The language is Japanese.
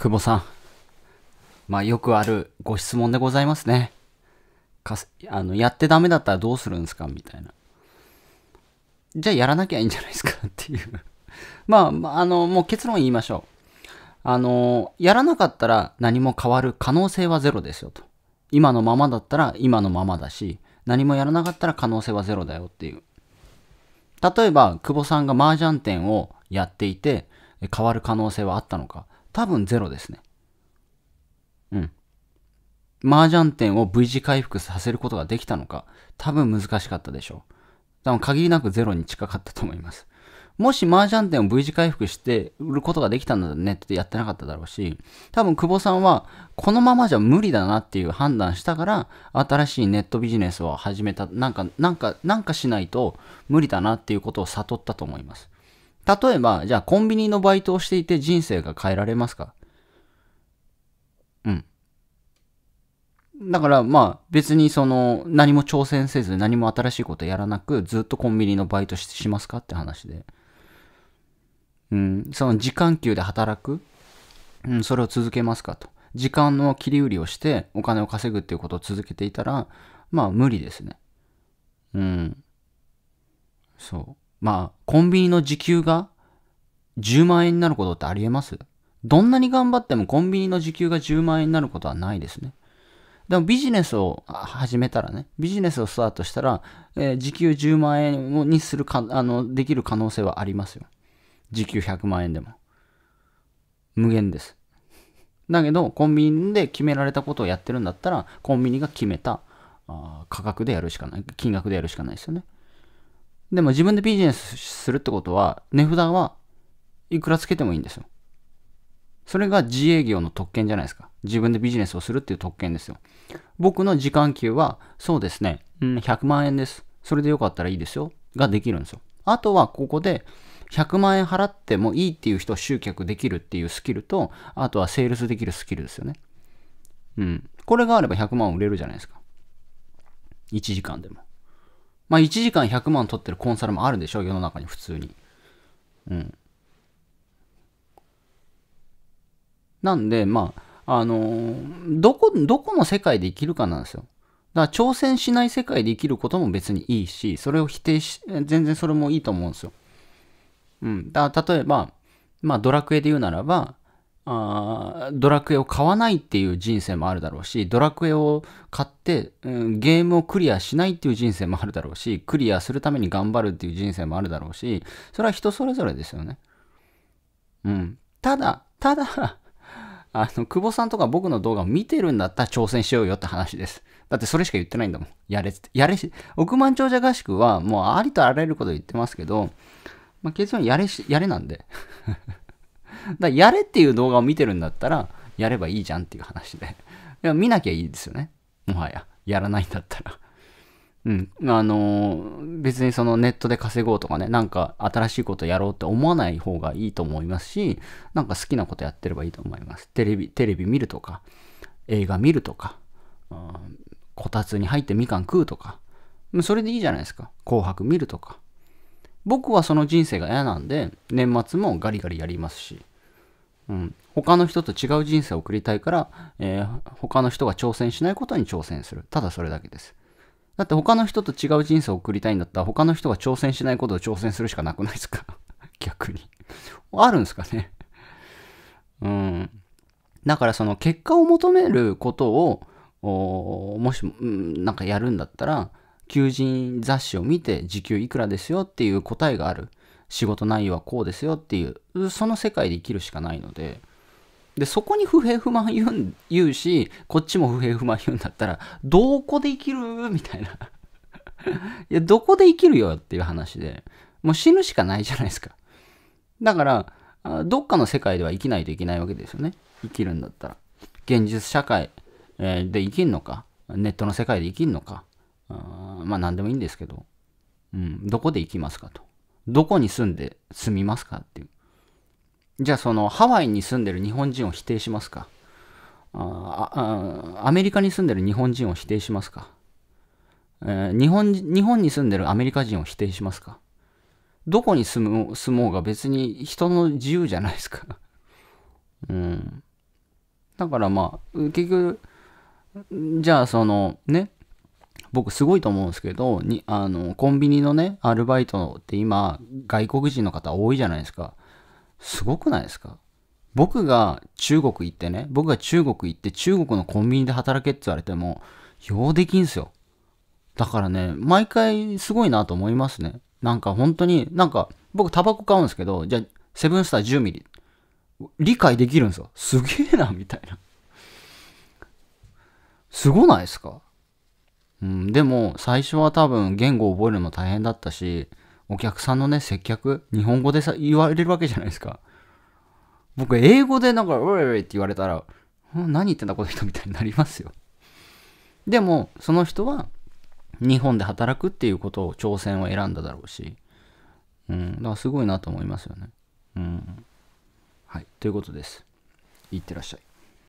久保さん。まあ、よくあるご質問でございますね。かあの、やってダメだったらどうするんですかみたいな。じゃあやらなきゃいいんじゃないですかっていう まあ、まあ、あの、もう結論言いましょう。あの、やらなかったら何も変わる可能性はゼロですよと。今のままだったら今のままだし、何もやらなかったら可能性はゼロだよっていう。例えば、久保さんが麻雀店をやっていて、変わる可能性はあったのか。多分ゼロですね。うん。麻雀店を V 字回復させることができたのか、多分難しかったでしょう。多分限りなくゼロに近かったと思います。もし麻雀店を V 字回復して売ることができたんだねってやってなかっただろうし、多分久保さんはこのままじゃ無理だなっていう判断したから、新しいネットビジネスを始めた、なんか、なんか、なんかしないと無理だなっていうことを悟ったと思います。例えば、じゃあコンビニのバイトをしていて人生が変えられますかうん。だからまあ別にその何も挑戦せず何も新しいことやらなくずっとコンビニのバイトしますかって話で。うん、その時間給で働く、うん、それを続けますかと。時間の切り売りをしてお金を稼ぐっていうことを続けていたらまあ無理ですね。うん。そう。まあ、コンビニの時給が10万円になることってありえますどんなに頑張ってもコンビニの時給が10万円になることはないですね。でもビジネスを始めたらね、ビジネスをスタートしたら、えー、時給10万円にするか、あの、できる可能性はありますよ。時給100万円でも。無限です。だけど、コンビニで決められたことをやってるんだったら、コンビニが決めたあ価格でやるしかない、金額でやるしかないですよね。でも自分でビジネスするってことは、値札はいくらつけてもいいんですよ。それが自営業の特権じゃないですか。自分でビジネスをするっていう特権ですよ。僕の時間給は、そうですね、うん、100万円です。それでよかったらいいですよ。ができるんですよ。あとはここで、100万円払ってもいいっていう人を集客できるっていうスキルと、あとはセールスできるスキルですよね。うん。これがあれば100万売れるじゃないですか。1時間でも。まあ1時間100万取ってるコンサルもあるでしょ、世の中に普通に。うん。なんで、まあ、あのー、どこ、どこの世界で生きるかなんですよ。だから挑戦しない世界で生きることも別にいいし、それを否定し、全然それもいいと思うんですよ。うん。だ例えば、まあドラクエで言うならば、あドラクエを買わないっていう人生もあるだろうし、ドラクエを買って、うん、ゲームをクリアしないっていう人生もあるだろうし、クリアするために頑張るっていう人生もあるだろうし、それは人それぞれですよね。うん。ただ、ただ、あの、久保さんとか僕の動画を見てるんだったら挑戦しようよって話です。だってそれしか言ってないんだもん。やれ、やれし、億万長者合宿はもうありとあらゆること言ってますけど、まあ、結論やれし、やれなんで。だやれっていう動画を見てるんだったら、やればいいじゃんっていう話で。いや見なきゃいいですよね。もはや。やらないんだったら。うん。あのー、別にそのネットで稼ごうとかね、なんか新しいことやろうって思わない方がいいと思いますし、なんか好きなことやってればいいと思います。テレビ、テレビ見るとか、映画見るとか、うん、こたつに入ってみかん食うとか、それでいいじゃないですか。紅白見るとか。僕はその人生が嫌なんで、年末もガリガリやりますし、うん、他の人と違う人生を送りたいから、えー、他の人が挑戦しないことに挑戦する。ただそれだけです。だって他の人と違う人生を送りたいんだったら、他の人が挑戦しないことを挑戦するしかなくないですか 逆にあるんですかねうん。だからその結果を求めることを、もし、うん、なんかやるんだったら、求人雑誌を見て時給いくらですよっていう答えがある。仕事内容はこうですよっていうその世界で生きるしかないのででそこに不平不満言う言うしこっちも不平不満言うんだったらどこで生きるみたいな いやどこで生きるよっていう話でもう死ぬしかないじゃないですかだからどっかの世界では生きないといけないわけですよね生きるんだったら現実社会で生きんのかネットの世界で生きんのかまあ何でもいいんですけど、うん、どこで生きますかとどこに住んで住みますかっていう。じゃあそのハワイに住んでる日本人を否定しますかあアメリカに住んでる日本人を否定しますか、えー、日本日本に住んでるアメリカ人を否定しますかどこに住む住もうが別に人の自由じゃないですか。うん。だからまあ、結局、じゃあそのね、僕すごいと思うんですけど、にあのコンビニのね、アルバイトって今、外国人の方多いじゃないですか。すごくないですか僕が中国行ってね、僕が中国行って中国のコンビニで働けって言われても、ようできんすよ。だからね、毎回すごいなと思いますね。なんか本当に、なんか僕タバコ買うんですけど、じゃあセブンスター10ミリ。理解できるんですよ。すげえな、みたいな。すごないですかうん、でも最初は多分言語を覚えるの大変だったしお客さんのね接客日本語でさ言われるわけじゃないですか僕英語でなんか「ウェイウェイ」って言われたら「何言ってんだこの人」みたいになりますよでもその人は日本で働くっていうことを挑戦を選んだだろうし、うん、だからすごいなと思いますよねうんはいということですいってらっしゃい